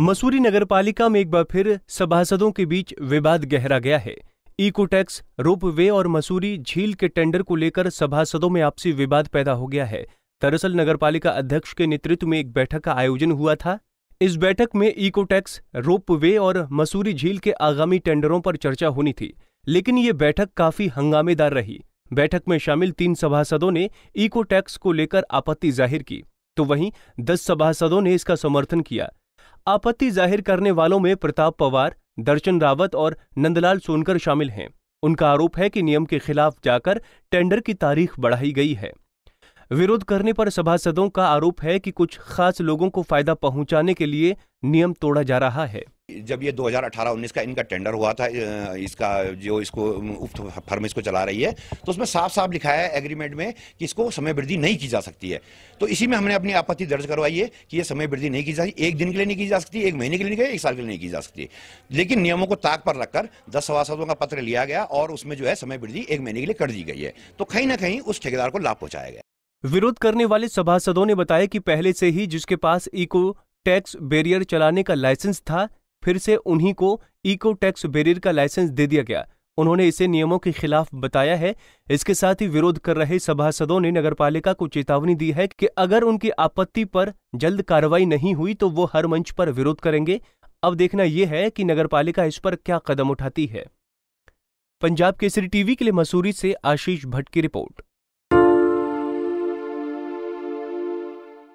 मसूरी नगर पालिका में एक बार फिर सभासदों के बीच विवाद गहरा गया है इको टैक्स रोप वे और मसूरी झील के टेंडर को लेकर सभासदों में आपसी विवाद पैदा हो गया है दरअसल नगरपालिका अध्यक्ष के नेतृत्व में एक बैठक का आयोजन हुआ था इस बैठक में इको टैक्स रोप वे और मसूरी झील के आगामी टेंडरों पर चर्चा होनी थी लेकिन ये बैठक काफी हंगामेदार रही बैठक में शामिल तीन सभासदों ने इको टैक्स को लेकर आपत्ति जाहिर की तो वहीं दस सभासदों ने इसका समर्थन किया आपत्ति जाहिर करने वालों में प्रताप पवार दर्शन रावत और नंदलाल सोनकर शामिल हैं उनका आरोप है कि नियम के खिलाफ जाकर टेंडर की तारीख बढ़ाई गई है विरोध करने पर सभासदों का आरोप है कि कुछ खास लोगों को फायदा पहुंचाने के लिए नियम तोड़ा जा रहा है जब ये 2018-19 का इनका टेंडर हुआ था इसका जो इसको उक्त फर्म इसको चला रही है तो उसमें साफ साफ लिखा है एग्रीमेंट में कि इसको समय वृद्धि नहीं की जा सकती है तो इसी में हमने अपनी आपत्ति दर्ज करवाई है कि ये समय वृद्धि नहीं की जा सकती एक दिन के लिए नहीं की जा सकती एक महीने के लिए नहीं एक साल के लिए नहीं की जा सकती लेकिन नियमों को ताक पर रखकर दस सवासदों का पत्र लिया गया और उसमें जो है समय वृद्धि एक महीने के लिए कर दी गई है तो कहीं ना कहीं उस ठेकेदार को लाभ पहुंचाया गया विरोध करने वाले सभासदों ने बताया कि पहले से ही जिसके पास इको टैक्स बैरियर चलाने का लाइसेंस था फिर से उन्हीं को इको टैक्स बेरियर का लाइसेंस दे दिया गया उन्होंने इसे नियमों के खिलाफ बताया है इसके साथ ही विरोध कर रहे सभासदों ने नगरपालिका को चेतावनी दी है कि अगर उनकी आपत्ति पर जल्द कार्रवाई नहीं हुई तो वो हर मंच पर विरोध करेंगे अब देखना यह है कि नगरपालिका इस पर क्या कदम उठाती है पंजाब केसरी टीवी के लिए मसूरी से आशीष भट्ट की रिपोर्ट